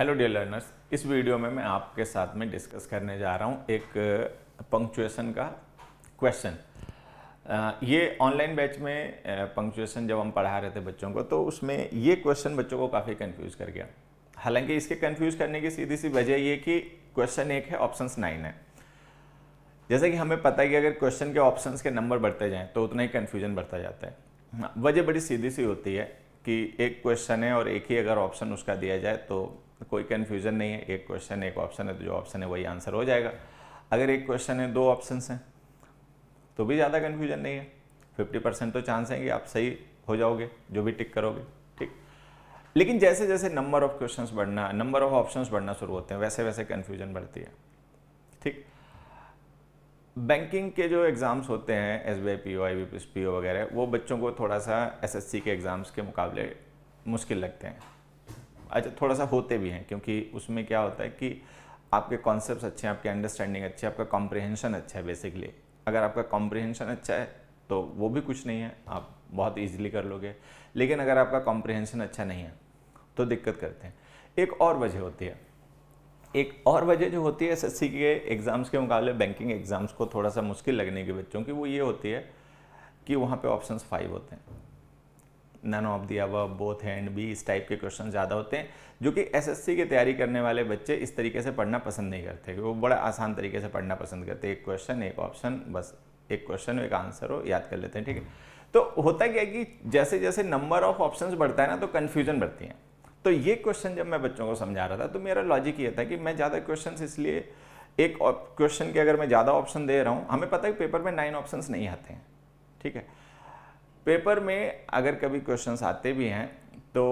hello dear learners इस video में मैं आपके साथ में डिस्कस करने जा रहा हूँ एक पंक्चुएशन का क्वेश्चन ये ऑनलाइन बैच में पंक्चुएशन जब हम पढ़ा रहे थे बच्चों को तो उसमें ये क्वेश्चन बच्चों को काफ़ी कंफ्यूज कर गया हालांकि इसके कंफ्यूज करने की सीधी सी वजह ये कि क्वेश्चन एक है ऑप्शन नाइन है जैसे कि हमें पता है कि अगर क्वेश्चन के ऑप्शन के नंबर बढ़ते जाएँ तो उतना ही कन्फ्यूजन बढ़ता जाता है हाँ, वजह बड़ी सीधी सी होती है कि एक क्वेश्चन है और एक ही अगर ऑप्शन उसका दिया जाए तो तो कोई कन्फ्यूज़न नहीं है एक क्वेश्चन एक ऑप्शन है तो जो ऑप्शन है वही आंसर हो जाएगा अगर एक क्वेश्चन है दो ऑप्शन हैं तो भी ज़्यादा कन्फ्यूजन नहीं है फिफ्टी परसेंट तो चांस है कि आप सही हो जाओगे जो भी टिक करोगे ठीक लेकिन जैसे जैसे नंबर ऑफ क्वेश्चन बढ़ना नंबर ऑफ ऑप्शन बढ़ना शुरू होते हैं वैसे वैसे कन्फ्यूजन बढ़ती है ठीक बैंकिंग के जो एग्ज़ाम्स होते हैं S B I P O I B P O वगैरह वो बच्चों को थोड़ा सा एसएससी के एग्ज़ाम्स के मुकाबले मुश्किल लगते हैं अच्छा थोड़ा सा होते भी हैं क्योंकि उसमें क्या होता है कि आपके कॉन्सेप्ट अच्छे हैं आपकी अंडरस्टैंडिंग अच्छी है आपका कॉम्प्रिहेंशन अच्छा है बेसिकली अगर आपका कॉम्प्रिहेंशन अच्छा है तो वो भी कुछ नहीं है आप बहुत ईजिली कर लोगे लेकिन अगर आपका कॉम्प्रिहेंशन अच्छा नहीं है तो दिक्कत करते हैं एक और वजह होती है एक और वजह जो होती है एस के एग्ज़ाम्स के मुकाबले बैंकिंग एग्ज़ाम्स को थोड़ा सा मुश्किल लगने के बच्चों की वो ये होती है कि वहाँ पे ऑप्शंस फाइव होते हैं नन ऑफ दी अब बोथ हैंड भी इस टाइप के क्वेश्चन ज़्यादा होते हैं जो कि एसएससी की तैयारी करने वाले बच्चे इस तरीके से पढ़ना पसंद नहीं करते वो बड़ा आसान तरीके से पढ़ना पसंद करते एक क्वेश्चन एक ऑप्शन बस एक क्वेश्चन एक आंसर हो याद कर लेते हैं ठीक है तो होता क्या है कि जैसे जैसे नंबर ऑफ ऑप्शन बढ़ता है ना तो कन्फ्यूजन बढ़ती है तो ये क्वेश्चन जब मैं बच्चों को समझा रहा था तो मेरा लॉजिक ये था कि मैं ज़्यादा क्वेश्चन इसलिए एक क्वेश्चन के अगर मैं ज़्यादा ऑप्शन दे रहा हूँ हमें पता है कि पेपर में नाइन ऑप्शन नहीं आते हैं ठीक है पेपर में अगर कभी क्वेश्चन आते भी हैं तो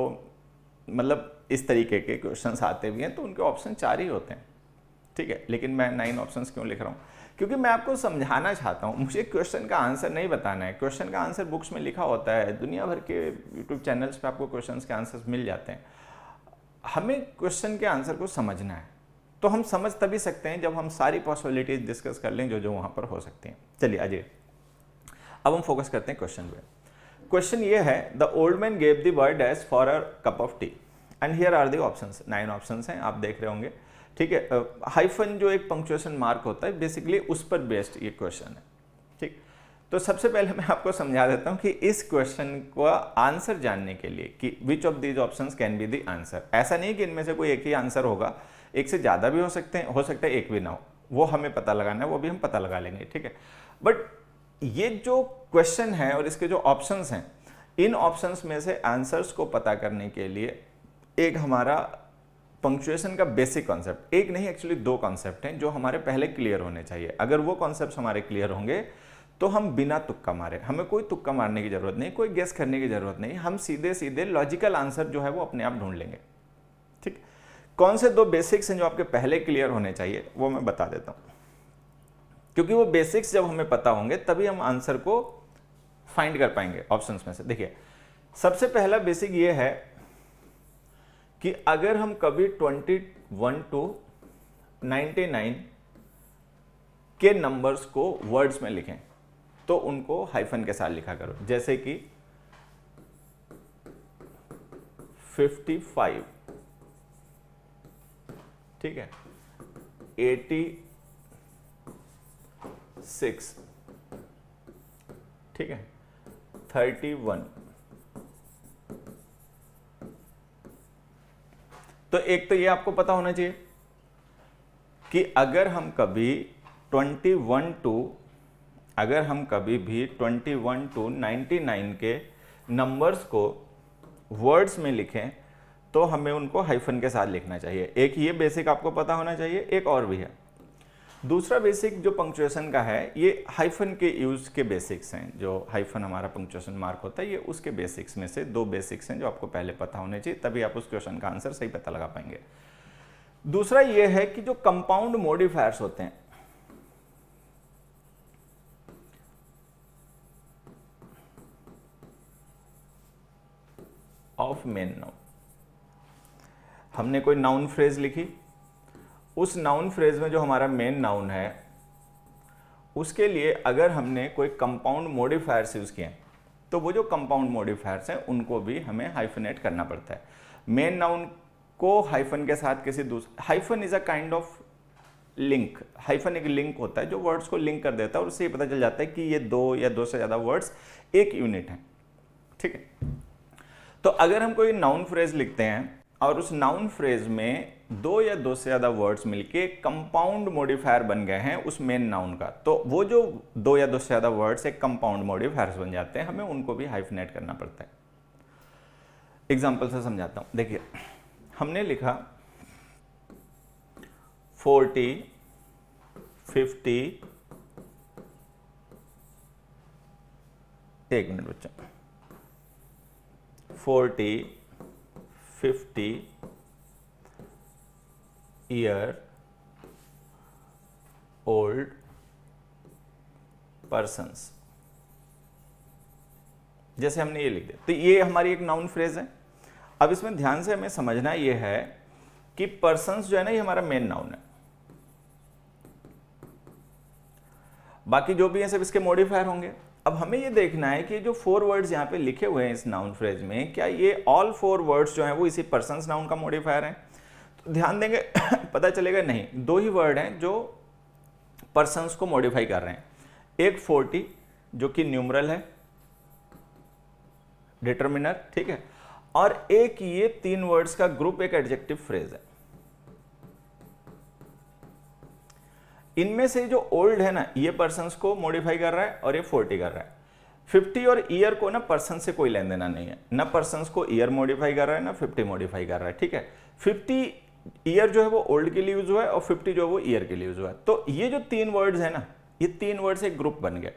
मतलब इस तरीके के क्वेश्चन आते भी हैं तो उनके ऑप्शन चार ही होते हैं ठीक है लेकिन मैं नाइन ऑप्शन क्यों लिख रहा हूँ क्योंकि मैं आपको समझाना चाहता हूँ मुझे क्वेश्चन का आंसर नहीं बताना है क्वेश्चन का आंसर बुक्स में लिखा होता है दुनिया भर के यूट्यूब चैनल्स पे आपको क्वेश्चन के आंसर्स मिल जाते हैं हमें क्वेश्चन के आंसर को समझना है तो हम समझ तभी सकते हैं जब हम सारी पॉसिबिलिटीज़ डिस्कस कर लें जो जो वहाँ पर हो सकती हैं चलिए अजय अब हम फोकस करते हैं क्वेश्चन पर क्वेश्चन ये है the old man gave the boy dash for uh cup of tea and here are the option nine option हैं आप देख रहे होंगे ठीक है हाइफन जो एक पंक्चुएशन मार्क होता है बेसिकली उस पर बेस्ड ये क्वेश्चन है ठीक तो सबसे पहले मैं आपको समझा देता हूँ कि इस क्वेश्चन का आंसर जानने के लिए कि which of these option can be the answer ऐसा नहीं कि इनमें से कोई एक ही आंसर होगा एक से ज़्यादा भी हो सकते हैं हो सकता है एक भी ना हो वो हमें पता लगाना है वो भी हम पता लगा लेंगे ठीक है बट ये जो क्वेश्चन है और इसके जो ऑप्शंस हैं इन ऑप्शंस में से आंसर्स को पता करने के लिए एक हमारा पंक्चुएशन का बेसिक कॉन्सेप्ट एक नहीं एक्चुअली दो कॉन्सेप्ट हैं जो हमारे पहले क्लियर होने चाहिए अगर वो कॉन्सेप्ट हमारे क्लियर होंगे तो हम बिना तुक्का मारे हमें कोई तुक्का मारने की ज़रूरत नहीं कोई गेस करने की ज़रूरत नहीं हम सीधे सीधे लॉजिकल आंसर जो है वो अपने आप ढूंढ लेंगे ठीक कौन से दो बेसिक्स हैं जो आपके पहले क्लियर होने चाहिए वो मैं बता देता हूँ क्योंकि वो बेसिक्स जब हमें पता होंगे तभी हम आंसर को फाइंड कर पाएंगे ऑप्शंस में से देखिए सबसे पहला बेसिक ये है कि अगर हम कभी 21 टू 99 के नंबर्स को वर्ड्स में लिखें तो उनको हाइफन के साथ लिखा करो जैसे कि 55 ठीक है सिक्स ठीक है थर्टी वन तो एक तो ये आपको पता होना चाहिए कि अगर हम कभी ट्वेंटी वन टू अगर हम कभी भी twenty one to ninety nine के नंबर्स को वर्ड्स में लिखें तो हमें उनको हाइफन के साथ लिखना चाहिए एक ये बेसिक आपको पता होना चाहिए एक और भी है दूसरा बेसिक जो पंक्चुएशन का है ये हाइफन के यूज़ के बेसिक्स हैं जो हाइफन हमारा पंक्चुएशन मार्क होता है ये उसके बेसिक्स में से दो बेसिक्स हैं जो आपको पहले पता होने चाहिए तभी आप उस क्वेश्चन का आंसर सही पता लगा पाएंगे दूसरा ये है कि जो कंपाउंड मॉडिफायर्स होते हैं ऑफ मेन नाउन हमने कोई नाउन फ्रेज लिखी उस नाउन फ्रेज में जो हमारा मेन नाउन है उसके लिए अगर हमने कोई कंपाउंड मोडिफायर्स यूज़ किए तो वो जो कंपाउंड मोडिफायर्स हैं उनको भी हमें हाइफनेट करना पड़ता है मेन नाउन को हाइफन के साथ किसी दूसरे hyphen is a kind of link hyphen एक लिंक होता है जो वर्ड्स को लिंक कर देता है और उससे ये पता चल जाता है कि ये दो या दो से ज़्यादा वर्ड्स एक यूनिट हैं ठीक है तो अगर हम कोई नाउन फ्रेज लिखते हैं और उस नाउन फ्रेज में दो या दो से ज़्यादा वर्ड्स मिलके कंपाउंड मोडिफायर बन गए हैं उस मेन नाउन का तो वो जो दो या दो से ज़्यादा वर्ड्स एक कंपाउंड मोडिफायर्स बन जाते हैं हमें उनको भी हाइफनेट करना पड़ता है एग्जाम्पल से समझाता हूं देखिए हमने लिखा फोर्टी फिफ्टी एक मिनट बच्चा forty fifty year old persons जैसे हमने ये लिख दिया तो ये हमारी एक नाउन फ्रेज है अब इसमें ध्यान से हमें समझना ये है कि पर्सन्स जो है ना ये हमारा मेन नाउन है बाकी जो भी हैं सब इसके मॉडिफायर होंगे अब हमें ये देखना है कि जो फोर वर्ड्स यहां पे लिखे हुए हैं इस नाउन फ्रेज में क्या ये ऑल फोर वर्ड्स जो हैं वो इसी पर्सन नाउन का मॉडिफायर हैं ध्यान देंगे पता चलेगा नहीं दो ही वर्ड हैं जो पर्सनस को मॉडिफाई कर रहे हैं एक फोर्टी जो कि न्यूमरल है डिटर्मिनर ठीक है और एक ये तीन वर्ड्स का ग्रुप एक एडजेक्टिव फ्रेज है इनमें से जो ओल्ड है ना ये पर्सन को मॉडिफाई कर रहा है और ये फोर्टी कर रहा है फिफ्टी और ईयर को ना पर्सन से कोई लेन देना नहीं है ना पर्सन को ईयर मॉडिफाई कर रहा है ना फिफ्टी मॉडिफाई कर रहा है ठीक है फिफ्टी ईयर जो है वो ओल्ड के लिए यूज हुआ है और फिफ्टी जो है वो ईयर के लिए यूज हुआ है तो ये जो तीन वर्ड्स है ना ये तीन वर्ड्स एक ग्रुप बन गए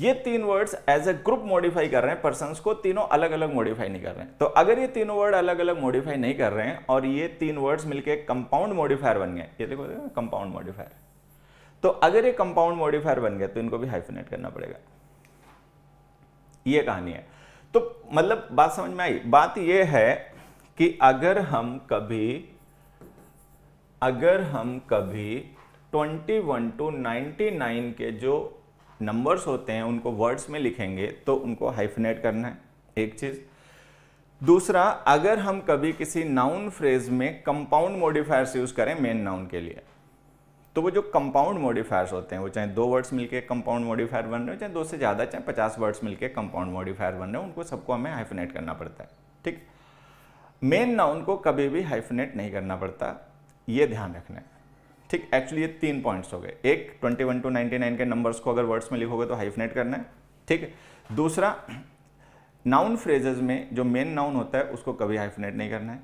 ये तीन words as a group modify कर रहे हैं पर्सन को तीनों अलग अलग मॉडिफाई नहीं कर रहे हैं तो अगर ये तीनों वर्ड अलग अलग मॉडिफाई नहीं कर रहे हैं और ये तीन वर्ड्स मिलकर कंपाउंड मॉडिफायर बन गए ये देखो कंपाउंड मॉडिफायर तो अगर ये कंपाउंड मॉडिफायर बन गए तो इनको भी हाइफिनेट करना पड़ेगा ये कहानी है तो मतलब बात समझ में आई बात यह है कि अगर हम कभी अगर हम कभी 21 टू 99 के जो नंबर्स होते हैं उनको वर्ड्स में लिखेंगे तो उनको हाइफनेट करना है एक चीज़ दूसरा अगर हम कभी किसी नाउन फ्रेज में कंपाउंड मॉडिफायर्स यूज़ करें मेन नाउन के लिए तो वो जो कंपाउंड मॉडिफायर्स होते हैं वो चाहे दो वर्ड्स मिलके कंपाउंड मॉडिफायर बन रहे हो चाहे दो से ज़्यादा चाहे पचास वर्ड्स मिलके कंपाउंड मॉडिफायर बन रहे हो उनको सबको हमें हाइफनेट करना पड़ता है ठीक मेन नाउन को कभी भी हाइफनेट नहीं करना पड़ता ये ध्यान रखना है ठीक एक्चुअली ये तीन पॉइंट्स हो गए एक 21 टू 99 के नंबर्स को अगर वर्ड्स में लिखोगे तो हाइफनेट करना है ठीक है दूसरा नाउन फ्रेजेज में जो मेन नाउन होता है उसको कभी हाइफनेट नहीं करना है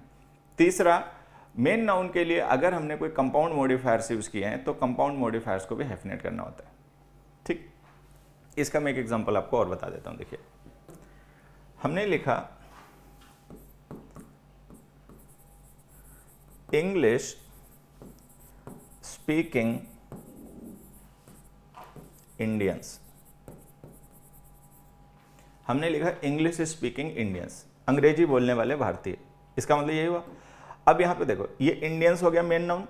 तीसरा मेन नाउन के लिए अगर हमने कोई कंपाउंड मोडिफायर्स यूज़ किए हैं तो कंपाउंड मोडिफायर्स को भी हाइफनेट करना होता है ठीक इसका मैं एक एग्जाम्पल आपको और बता देता हूँ देखिए हमने लिखा इंग्लिश speaking इंडियंस हमने लिखा इंग्लिश स्पीकिंग इंडियंस अंग्रेजी बोलने वाले भारतीय इसका मतलब यही हुआ अब यहां पे देखो ये इंडियंस हो गया मेन नाउन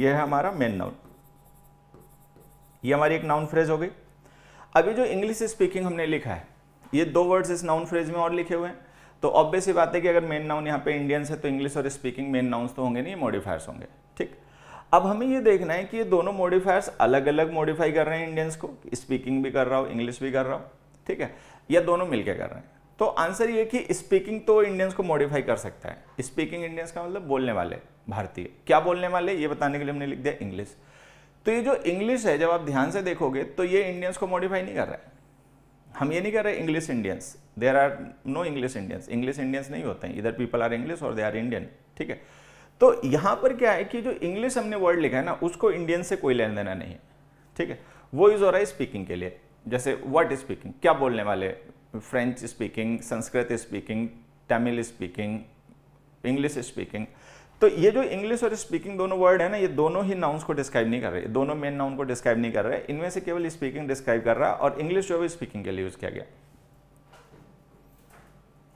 ये है हमारा मेन नाउन ये हमारी एक नाउन फ्रेज हो गई अभी जो इंग्लिश स्पीकिंग हमने लिखा है ये दो वर्ड्स इस नाउन फ्रेज में और लिखे हुए हैं तो ऑब्वियस ही बात है कि अगर मेन नाउन यहां पे इंडियंस है तो इंग्लिश और स्पीकिंग मेन नाउन तो होंगे नहीं मॉडिफायर्स होंगे अब हमें ये देखना है कि ये दोनों मॉडिफायर्स अलग अलग मॉडिफाई कर रहे हैं इंडियंस को स्पीकिंग भी कर रहा हूँ इंग्लिश भी कर रहा हूँ ठीक है या दोनों मिलकर कर रहे हैं तो आंसर ये कि स्पीकिंग तो इंडियंस को मॉडिफाई कर सकता है स्पीकिंग इंडियंस का मतलब बोलने वाले भारतीय क्या बोलने वाले ये बताने के लिए हमने लिख दिया इंग्लिश तो ये जो इंग्लिश है जब आप ध्यान से देखोगे तो ये इंडियंस को मॉडिफाई नहीं कर रहा है हम ये नहीं कर रहे English Indians there are no English Indians English Indians नहीं होते हैं इधर पीपल आर इंग्लिश और दे आर इंडियन ठीक है तो यहां पर क्या है कि जो इंग्लिश हमने वर्ड लिखा है ना उसको इंडियन से कोई लेन देना नहीं है ठीक है वो यूज़ हो रहा है स्पीकिंग के लिए जैसे व्हाट स्पीकिंग क्या बोलने वाले French speaking Sanskrit speaking Tamil speaking English speaking तो ये जो इंग्लिश और स्पीकिंग दोनों वर्ड है ना ये दोनों ही नाउन्स को डिस्क्राइब नहीं कर रहे दोनों मेन नाउन को डिस्क्राइब नहीं कर रहे इनमें से केवल स्पीकिंग डिस्क्राइब कर रहा है और इंग्लिश जो है स्पीकिंग के लिए यूज़ किया गया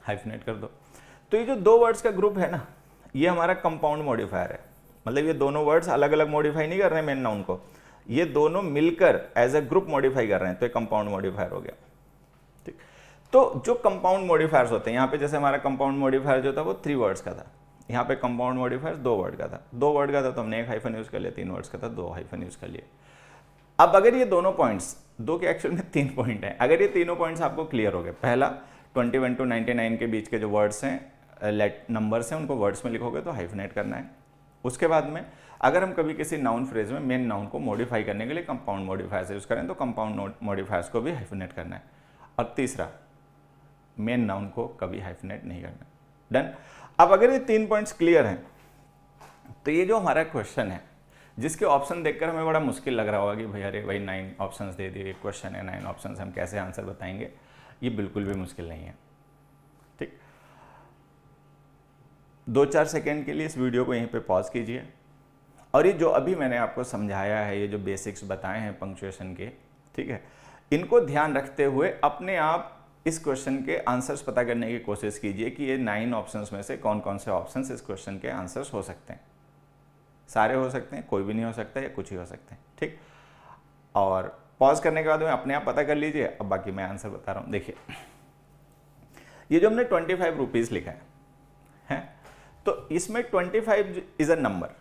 हाइफनेट कर दो तो ये जो दो वर्ड्स का ग्रुप है ना ये हमारा कंपाउंड मॉडिफायर है मतलब ये दोनों वर्ड्स अलग अलग मॉडिफाई नहीं कर रहे हैं मेन नाउन को ये दोनों मिलकर एज ए ग्रुप मॉडिफाई कर रहे हैं तो ये कंपाउंड मॉडिफायर हो गया ठीक तो जो कंपाउंड मॉडिफायर्स होते हैं यहाँ पे जैसे हमारा कंपाउंड मॉडिफायर जो था वो थ्री वर्ड्स का था यहाँ पे कंपाउंड मॉडिफायर दो वर्ड का था दो वर्ड का था तो हमने एक हाइफन यूज़ कर लिया तीन वर्ड्स का था दो हाइफन यूज़ कर लिए अब अगर ये दोनों पॉइंट्स दो के एक्चुअल में तीन पॉइंट हैं अगर ये तीनों पॉइंट्स आपको क्लियर हो गए पहला वन टू 99 के बीच के जो वर्ड्स हैं लेट नंबर्स हैं उनको वर्ड्स में लिखोगे तो हाइफनेट करना है उसके बाद में अगर हम कभी किसी नाउन फ्रेज में मेन नाउन को मॉडिफाई करने के लिए कंपाउंड मॉडिफायर्स यूज़ करें तो कंपाउंड मॉडिफायर्स को भी हाइफनेट करना है और तीसरा मेन नाउन को कभी हाइफनेट नहीं करना डन अब अगर ये तीन पॉइंट्स क्लियर हैं तो ये जो हमारा क्वेश्चन है जिसके ऑप्शन देखकर हमें बड़ा मुश्किल लग रहा होगा कि भैया अरे भाई नाइन ऑप्शंस दे दिए क्वेश्चन है नाइन ऑप्शंस हम कैसे आंसर बताएंगे ये बिल्कुल भी मुश्किल नहीं है दो चार सेकेंड के लिए इस वीडियो को यहीं पर पॉज कीजिए और ये जो अभी मैंने आपको समझाया है ये जो बेसिक्स बताए हैं पंक्चुएशन के ठीक है इनको ध्यान रखते हुए अपने आप इस क्वेश्चन के आंसर्स पता करने की कोशिश कीजिए कि ये नाइन ऑप्शंस में से कौन कौन से ऑप्शंस इस क्वेश्चन के आंसर्स हो सकते हैं सारे हो सकते हैं कोई भी नहीं हो सकता या कुछ ही हो सकते हैं ठीक और पॉज करने के बाद में अपने आप पता कर लीजिए अब बाकी मैं आंसर बता रहा हूँ देखिए ये जो हमने ट्वेंटी फाइव रुपीज़ लिखा है तो इसमें 25 is a number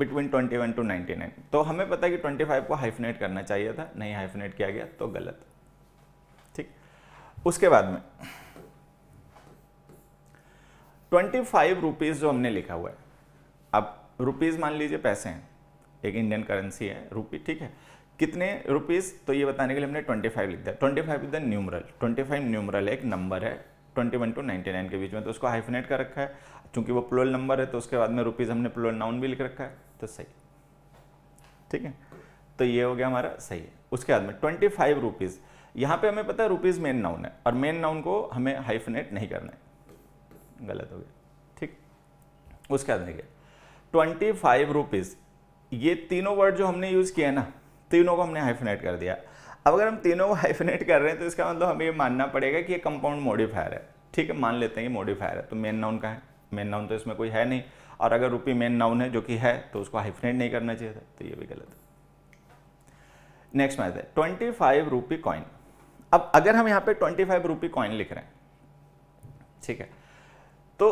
between 21 to nine तो हमें पता है कि 25 को हाइफनेट करना चाहिए था नहीं हाइफनेट किया गया तो गलत ठीक उसके बाद में 25 फाइव रुपीज़ जो हमने लिखा हुआ है अब रुपीज़ मान लीजिए पैसे हैं एक इंडियन करेंसी है रुपी ठीक है कितने रुपीज़ तो ये बताने के लिए हमने 25 लिख दिया 25 five is the numeral 25 numeral एक नंबर है twenty one to ninety nine के बीच में तो उसको हाइफिनेट कर रखा है चूंकि वो प्लोल नंबर है तो उसके बाद में रुपीज़ हमने प्लोल नाउन भी लिख रखा है तो सही ठीक है तो ये हो गया हमारा सही है उसके बाद में ट्वेंटी फाइव रुपीज़ यहाँ पर हमें पता है रुपीज़ मेन नाउन है और मेन नाउन को हमें हाइफिनेट नहीं करना है गलत हो गया ठीक उसके बाद देखिए ट्वेंटी फाइव रुपीज़ ये तीनों वर्ड जो हमने यूज़ किया है ना तीनों को हमने हाइफिनेट कर दिया अब अगर हम तीनों को हाइफिनेट कर रहे हैं तो इसका मतलब हमें ये मानना पड़ेगा कि ये कंपाउंड मॉडिफायर है ठीक है मान लेते हैं ये मॉडिफायर है तो मेन नाउन का है मेन नाउन तो इसमें कोई है नहीं और अगर रूपी मेन नाउन है जो कि है तो उसको हाइफिनेट नहीं करना चाहिए था तो ये भी गलत है नेक्स्ट मैथ है ट्वेंटी फाइव रूपी कॉइन अब अगर हम यहाँ पे ट्वेंटी फाइव रुपी कॉइन लिख रहे हैं ठीक है तो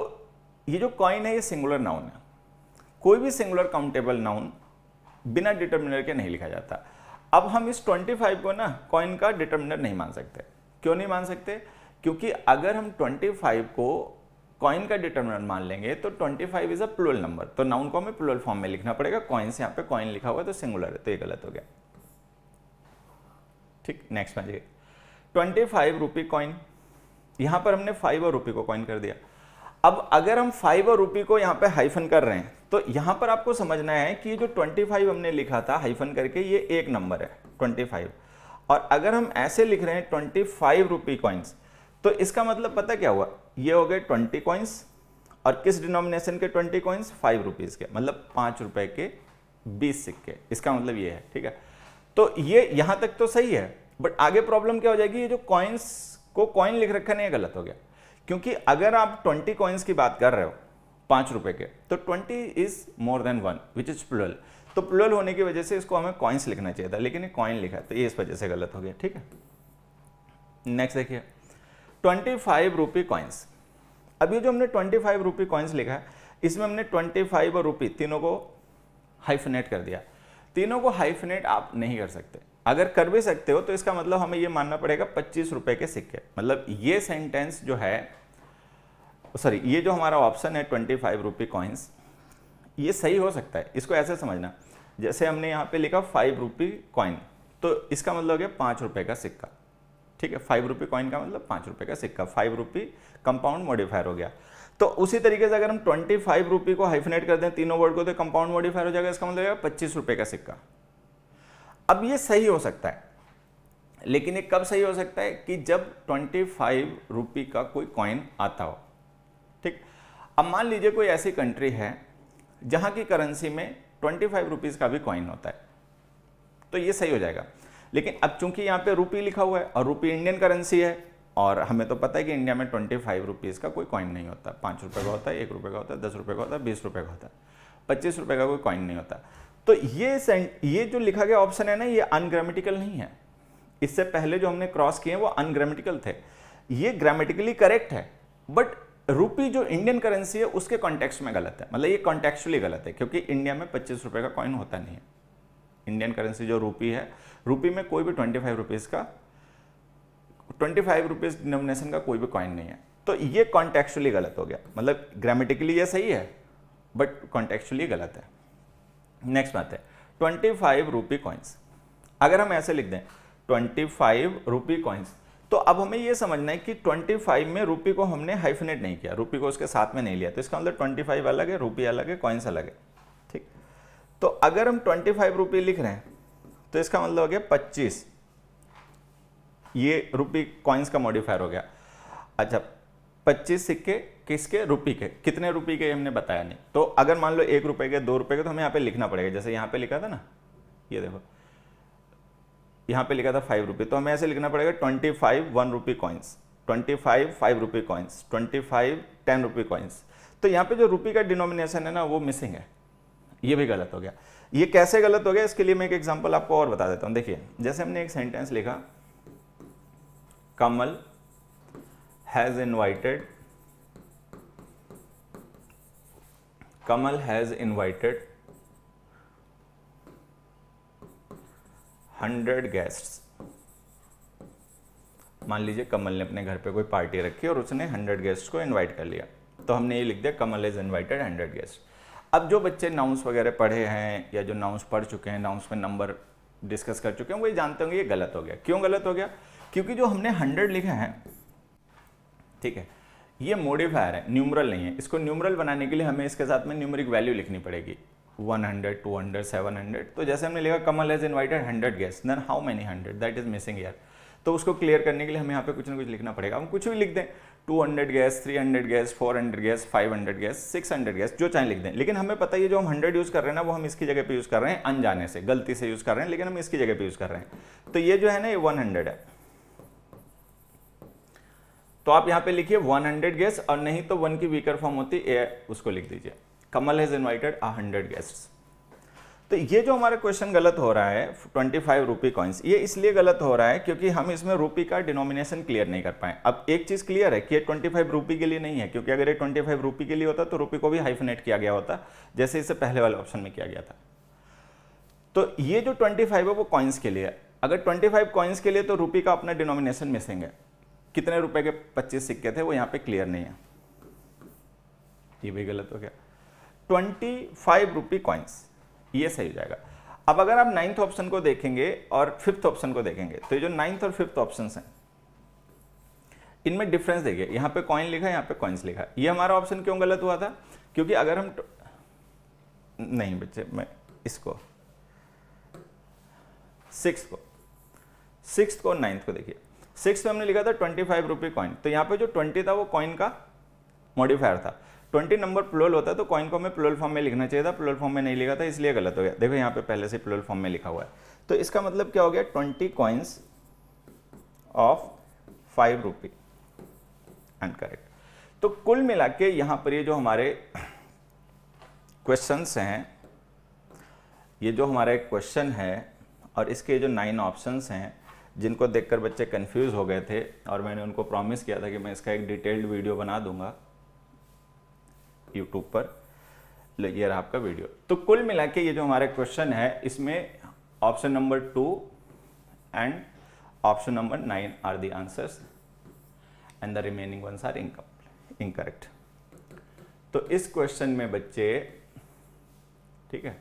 ये जो कॉइन है ये सिंगुलर नाउन है कोई भी सिंगुलर काउंटेबल नाउन बिना डिटर्मिनर के नहीं लिखा जाता अब हम इस 25 को ना कॉइन का डिटर्मिनर नहीं मान सकते क्यों नहीं मान सकते क्योंकि अगर हम 25 को कॉइन का डिटर्मिनर मान लेंगे तो 25 five is a plural number तो नाउन को हमें प्लोल फॉर्म में लिखना पड़ेगा कॉइन से यहाँ पे कॉइन लिखा हुआ है तो सिंगुलर है तो ये गलत हो गया ठीक नेक्स्ट में ट्वेंटी फाइव रुपी कॉइन यहाँ पर हमने फाइव और रुपी को कॉइन कर दिया अब अगर हम फाइव और रूपी को यहाँ पे हाइफन कर रहे हैं तो यहाँ पर आपको समझना है कि जो 25 हमने लिखा था हाइफन करके ये एक नंबर है 25 और अगर हम ऐसे लिख रहे हैं ट्वेंटी फाइव रुपी कॉइन्स तो इसका मतलब पता क्या हुआ ये हो गए ट्वेंटी कॉइन्स और किस डिनोमिनेशन के ट्वेंटी कॉइन्स फाइव रुपीज़ के मतलब पाँच रुपए के बीस सिक्के इसका मतलब ये है ठीक है तो ये यहाँ तक तो सही है बट आगे प्रॉब्लम क्या हो जाएगी ये जो कॉइन्स को कॉइन लिख रखा नहीं गलत हो गया क्योंकि अगर आप 20 कॉइन्स की बात कर रहे हो पांच रुपए के तो 20 is more than one which is plural तो प्लुरल होने की वजह से इसको हमें कॉइन्स लिखना चाहिए था लेकिन ये कॉइन लिखा तो ये इस वजह से गलत हो गया ठीक है नेक्स्ट देखिए ट्वेंटी फाइव रुपी कॉइन्स अब ये जो हमने ट्वेंटी फाइव रुपी कॉइन्स लिखा है इसमें हमने ट्वेंटी फाइव और रुपी तीनों को हाइफनेट कर दिया तीनों को हाइफनेट आप नहीं कर सकते अगर कर भी सकते हो तो इसका मतलब हमें यह मानना पड़ेगा पच्चीस रुपए के सिक्के मतलब ये सेंटेंस जो है सॉरी ये जो हमारा ऑप्शन है ट्वेंटी फाइव रुपी कॉइन्स ये सही हो सकता है इसको ऐसे समझना जैसे हमने यहाँ पे लिखा फाइव रुपी कॉइन तो इसका मतलब हो गया पाँच रुपये का सिक्का ठीक है फाइव रुपी कॉइन का मतलब पाँच रुपये का सिक्का फाइव रुपी कंपाउंड मॉडिफायर हो गया तो उसी तरीके से अगर हम ट्वेंटी फाइव रुपी को हाइफिनेट कर दें तीनों वर्ड को तो कंपाउंड मॉडिफायर हो जाएगा इसका मतलब पच्चीस रुपये का सिक्का अब ये सही हो सकता है लेकिन ये कब सही हो सकता है कि जब ट्वेंटी फाइव रुपी का कोई कॉइन आता हो ठीक अब मान लीजिए कोई ऐसी कंट्री है जहां की करेंसी में ट्वेंटी फाइव रुपीज़ का भी कॉइन होता है तो ये सही हो जाएगा लेकिन अब चूंकि यहां पे रुपी लिखा हुआ है और रुपी इंडियन करेंसी है और हमें तो पता है कि इंडिया में ट्वेंटी फाइव रुपीज़ का कोई कॉइन नहीं होता पांच रुपए का होता है एक रुपए का होता है दस रुपए का होता है बीस रुपए का होता है पच्चीस रुपए का कोई कॉइन नहीं होता तो ये ये जो लिखा गया ऑप्शन है ना ये अनग्रामेटिकल नहीं है इससे पहले जो हमने क्रॉस किए वो अनग्रामेटिकल थे ये ग्रामेटिकली करेक्ट है बट रूपी जो इंडियन करेंसी है उसके कॉन्टेक्स्ट में गलत है मतलब ये कॉन्टेक्चुअली गलत है क्योंकि इंडिया में पच्चीस रुपए का कॉइन होता नहीं है इंडियन करेंसी जो रूपी है रूपी में कोई भी ट्वेंटी फाइव रुपीज़ का ट्वेंटी फाइव रुपीज़ डिनोमिनेशन का कोई भी कॉइन नहीं है तो ये कॉन्टेक्चुअली गलत हो गया मतलब ग्रामेटिकली ये सही है बट कॉन्टेक्चुअली गलत है नेक्स्ट बात है ट्वेंटी फाइव रुपी कॉइन्स अगर हम ऐसे लिख दें ट्वेंटी फाइव रुपी कॉइन्स तो अब हमें यह समझना है कि फाइव में रुपी को हमने हाइफनेट नहीं किया रूपी को उसके साथ में नहीं लिया तो इसका मतलब ट्वेंटी फाइव अलग है रुपी अलग है कॉइन्स अलग है ठीक तो अगर हम ट्वेंटी फाइव रुपी लिख रहे हैं तो इसका मतलब हो गया पच्चीस ये रूपी कॉइन्स का मॉडिफायर हो गया अच्छा पच्चीस सिक्के किसके रुपी के कितने रुपये के हमने बताया नहीं तो अगर मान लो एक रुपए के दो रुपए के तो हमें यहाँ पे लिखना पड़ेगा जैसे यहाँ पे लिखा था ना ये देखो यहाँ पे लिखा था फाइव रुपी तो हमें ऐसे लिखना पड़ेगा twenty five one rupee coins twenty five five rupee coins twenty five ten rupee coins तो यहाँ पे जो रुपी का डिनोमिनेशन है ना वो मिसिंग है ये भी गलत हो गया ये कैसे गलत हो गया इसके लिए मैं एक एग्जाम्पल आपको और बता देता हूँ देखिए जैसे हमने एक सेंटेंस लिखा Kamal has invited Kamal has invited hundred guest मान लीजिए कमल ने अपने घर पे कोई पार्टी रखी और उसने हंड्रेड गेस्ट को इनवाइट कर लिया तो हमने ये लिख दिया Kamal is invited hundred guest अब जो बच्चे नाउंस वगैरह पढ़े हैं या जो नाउंस पढ़ चुके हैं नाउंस में नंबर डिस्कस कर चुके हैं वो ये जानते होंगे ये गलत हो गया क्यों गलत हो गया क्योंकि जो हमने हंड्रेड लिखे हैं ठीक है ये मोडिफायर है न्यूमरल नहीं है इसको न्यूमरल बनाने के लिए हमें इसके साथ में न्यूमरिक वैल्यू लिखनी पड़ेगी 100, 200, 700 तो जैसे हमने लिखा Kamal has invited 100 guest then how many 100 that is missing here तो उसको क्लियर करने के लिए हमें यहाँ पे कुछ ना कुछ लिखना पड़ेगा हम कुछ भी लिख दें 200 guest three hundred guest four hundred guest five hundred guest six hundred guest जो चाहे लिख दें लेकिन हमें पता है जो हम 100 यूज़ कर रहे हैं ना वो हम इसकी जगह पे यूज़ कर रहे हैं अनजाने से गलती से यूज़ कर रहे हैं लेकिन हम इसकी जगह पे यूज़ कर रहे हैं तो ये जो है ना ये 100 है तो आप यहां पे लिखिए 100 गेस्ट और नहीं तो वन की वीकर फॉर्म होती है उसको लिख दीजिए Kamal has invited a hundred guest तो ये जो हमारा क्वेश्चन गलत हो रहा है ट्वेंटी फाइव रूपी कॉइन्स ये इसलिए गलत हो रहा है क्योंकि हम इसमें रूपी का डिनोमिनेशन क्लियर नहीं कर पाए अब एक चीज़ क्लियर है कि ये ट्वेंटी फाइव रूपी के लिए नहीं है क्योंकि अगर ये ट्वेंटी फाइव रूपी के लिए होता तो रुपी को भी हाइफनेट किया गया होता जैसे इसे पहले वाले ऑप्शन में किया गया था तो ये जो ट्वेंटी फाइव है वो कॉइन्स के लिए अगर ट्वेंटी फाइव कॉइन्स के लिए तो रूपी का अपना डिनोमिनेशन मिसिंग है कितने रुपए के पच्चीस सिक्के थे वो यहाँ पे क्लियर नहीं है ये भी गलत हो गया ट्वेंटी फाइव रुपी कॉइन्स ये सही हो जाएगा अब अगर आप नाइन्थ ऑप्शन को देखेंगे और फिफ्थ ऑप्शन को देखेंगे तो ये जो नाइन्थ और फिफ्थ ऑप्शन हैं इनमें डिफरेंस देखिए यहाँ पे कॉइन लिखा यहां यहाँ पे कॉइन्स लिखा यह ये हमारा ऑप्शन क्यों गलत हुआ था क्योंकि अगर हम नहीं बच्चे मैं इसको सिक्स को सिक्स को नाइन्थ को देखिए सिक्स में हमने लिखा था ट्वेंटी फाइव रुपी कॉइन तो यहाँ पे जो ट्वेंटी था वो कॉइन का मॉडिफायर था ट्वेंटी नंबर प्लोल होता है तो कॉइन को हमें प्लोल फॉर्म में लिखना चाहिए था प्लोल फॉर्म में नहीं लिखा था इसलिए गलत हो गया देखो यहाँ पे पहले से प्लोल फॉर्म में लिखा हुआ है तो इसका मतलब क्या हो गया twenty coins of five rupee incorrect तो कुल मिला के यहाँ पर ये जो हमारे क्वेश्चन हैं ये जो हमारा एक क्वेश्चन है और इसके जो नाइन ऑप्शन हैं जिनको देखकर बच्चे कंफ्यूज हो गए थे और मैंने उनको प्रॉमिस किया था कि मैं इसका एक डिटेल्ड वीडियो बना दूंगा यूट्यूब पर ये रहा आपका वीडियो तो कुल मिला के ये जो हमारा क्वेश्चन है इसमें option number two and option number nine are the answers and the remaining ones are income incorrect तो इस क्वेश्चन में बच्चे ठीक है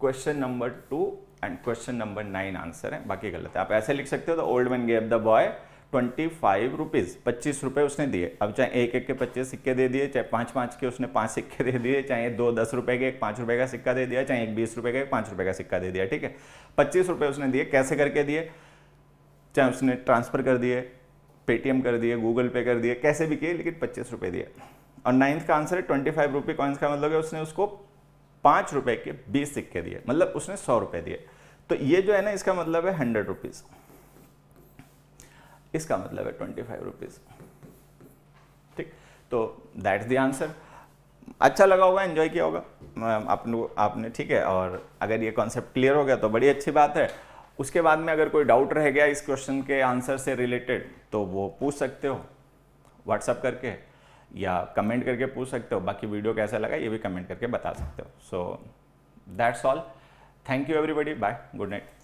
question number two and question number nine answer है बाकी गलत है आप ऐसे लिख सकते हो the old man gave the boy twenty five rupees पच्चीस रुपये उसने दिए अब चाहे एक एक के पच्चीस सिक्के दे दिए चाहे पाँच पाँच के उसने पाँच सिक्के दे दिए चाहे दो दस रुपये के एक पाँच रुपये का सिक्का दे दिया चाहे एक बीस रुपये का एक पाँच रुपये का सिक्का दे दिया ठीक है पच्चीस रुपये उसने दिए कैसे करके दिए चाहे उसने ट्रांसफ़र कर दिए पेटीएम कर दिए गूगल पे कर दिए कैसे भी किए लेकिन पच्चीस रुपए दिए और नाइन्थ का आंसर है ट्वेंटी फाइव रुपी कॉइन्स का मतलब है उसने उसको पाँच रुपये के बीस सिक्के दिए मतलब उसने सौ रुपये दिए तो ये जो है ना इसका मतलब है हंड्रेड रुपीज़ इसका मतलब है ट्वेंटी फाइव रुपीज़ ठीक तो दैट द आंसर अच्छा लगा होगा एंजॉय किया होगा आपने आपने ठीक है और अगर ये कॉन्सेप्ट क्लियर हो गया तो बड़ी अच्छी बात है उसके बाद में अगर कोई डाउट रह गया इस क्वेश्चन के आंसर से रिलेटेड तो वो पूछ सकते हो व्हाट्सअप करके या कमेंट करके पूछ सकते हो बाकी वीडियो कैसा लगा ये भी कमेंट करके बता सकते हो so that's all thank you everybody bye good night